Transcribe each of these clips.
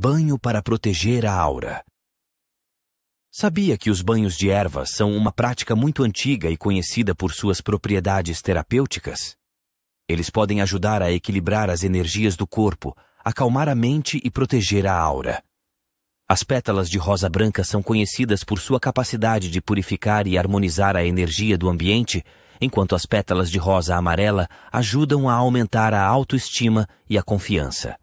banho para proteger a aura. Sabia que os banhos de ervas são uma prática muito antiga e conhecida por suas propriedades terapêuticas? Eles podem ajudar a equilibrar as energias do corpo, acalmar a mente e proteger a aura. As pétalas de rosa branca são conhecidas por sua capacidade de purificar e harmonizar a energia do ambiente, enquanto as pétalas de rosa amarela ajudam a aumentar a autoestima e a confiança.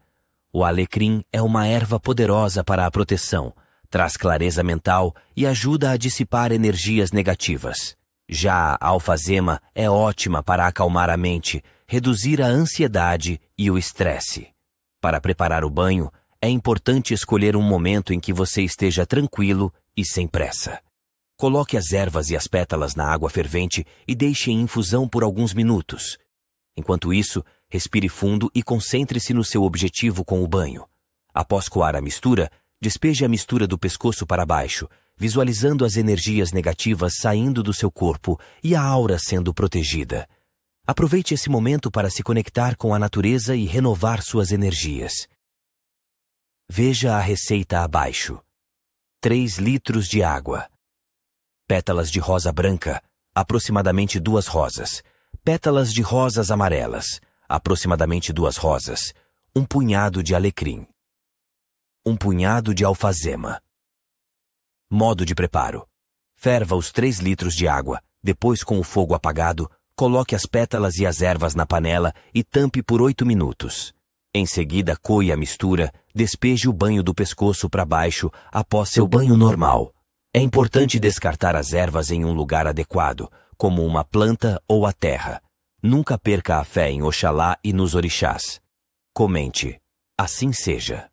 O alecrim é uma erva poderosa para a proteção, traz clareza mental e ajuda a dissipar energias negativas. Já a alfazema é ótima para acalmar a mente, reduzir a ansiedade e o estresse. Para preparar o banho, é importante escolher um momento em que você esteja tranquilo e sem pressa. Coloque as ervas e as pétalas na água fervente e deixe em infusão por alguns minutos. Enquanto isso, Respire fundo e concentre-se no seu objetivo com o banho. Após coar a mistura, despeje a mistura do pescoço para baixo, visualizando as energias negativas saindo do seu corpo e a aura sendo protegida. Aproveite esse momento para se conectar com a natureza e renovar suas energias. Veja a receita abaixo. 3 litros de água. Pétalas de rosa branca, aproximadamente duas rosas. Pétalas de rosas amarelas aproximadamente duas rosas, um punhado de alecrim, um punhado de alfazema. Modo de preparo. Ferva os 3 litros de água, depois com o fogo apagado, coloque as pétalas e as ervas na panela e tampe por 8 minutos. Em seguida, coe a mistura, despeje o banho do pescoço para baixo após seu banho normal. É importante descartar as ervas em um lugar adequado, como uma planta ou a terra. Nunca perca a fé em Oxalá e nos orixás. Comente. Assim seja.